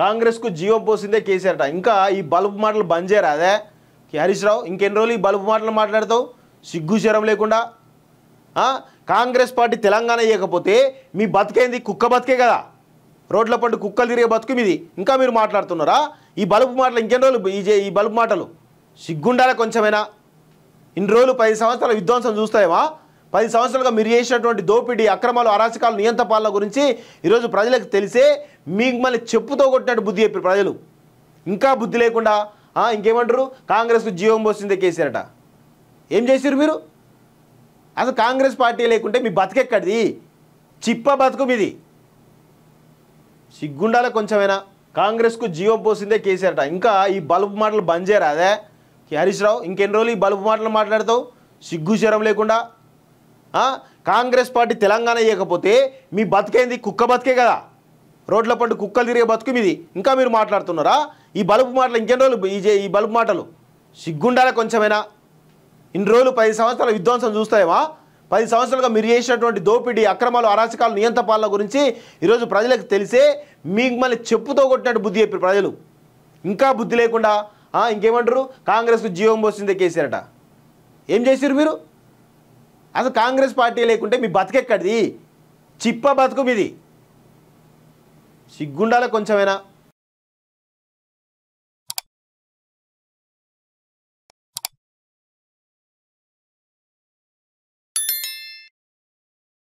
కాంగ్రెస్కు జీవం పోసిందే కేసీఆర్ ఇంకా ఈ బల్బు మాటలు బంద్ చేయరు అదే హరీష్ రావు ఇంకెన్ని రోజులు ఈ బల్బు మాటలు మాట్లాడతావు సిగ్గు శరం లేకుండా కాంగ్రెస్ పార్టీ తెలంగాణ ఇవ్వకపోతే మీ బతికేంది కుక్క బతికే కదా రోడ్ల పండు కుక్కలు తిరిగే బతుకు మీది ఇంకా మీరు మాట్లాడుతున్నారా ఈ బల్బు మాటలు ఇంకెన్ని రోజులు ఈ ఈ బల్బు మాటలు సిగ్గుండాలి కొంచెమైనా ఇన్ని రోజులు పది సంవత్సరాల విధ్వంసం చూస్తాయేమా పది సంవత్సరాలుగా మీరు చేసినటువంటి దోపిడీ అక్రమాలు అరాచకాలు నియంత పాలన గురించి ఈరోజు ప్రజలకు తెలిసే మీకు మళ్ళీ చెప్పుతో కొట్టినట్టు బుద్ధి చెప్పారు ప్రజలు ఇంకా బుద్ధి లేకుండా ఇంకేమంటారు కాంగ్రెస్కు జీవం పోసిందే కేసీఆర్ట ఏం చేశారు మీరు అసలు కాంగ్రెస్ పార్టీ లేకుంటే మీ బతికెక్కడిది చిప్ప బతుకు మీది సిగ్గుండాల కొంచెమైనా కాంగ్రెస్కు జీవం పోసిందే కేసీఆర్ట ఇంకా ఈ బలుపు మాటలు బంద్ చేయరు అదే హరీష్ రావు ఇంకెన్ని రోజులు ఈ బలుపు మాటలు మాట్లాడతావు సిగ్గు చేరం లేకుండా కాంగ్రెస్ పార్టీ తెలంగాణ ఇవ్వకపోతే మీ బతికేంది కుక్క బతికే కదా రోడ్ల పండు కుక్కలు తిరిగే బతుకు మీది ఇంకా మీరు మాట్లాడుతున్నారా ఈ బలుపు మాటలు ఇంకెన్ని రోజులు ఈ బలుపు మాటలు సిగ్గుండాలి కొంచెమైనా ఇన్ని రోజులు పది సంవత్సరాల విధ్వంసం చూస్తాయేమా పది సంవత్సరాలుగా మీరు చేసినటువంటి దోపిడీ అక్రమాలు అరాచకాలు నియంత పాలన గురించి ఈరోజు ప్రజలకు తెలిసే మీకు మళ్ళీ చెప్పుతో కొట్టినట్టు బుద్ధి చెప్పారు ప్రజలు ఇంకా బుద్ధి లేకుండా ఇంకేమంటారు కాంగ్రెస్కు జీవం పోసిందే కేసీఆర్ట ఏం చేశారు మీరు అసలు కాంగ్రెస్ పార్టీ లేకుంటే మీ బతుకెక్కడిది చిప్ప బతుకు మీది సిగ్గుండాల కొంచెమైనా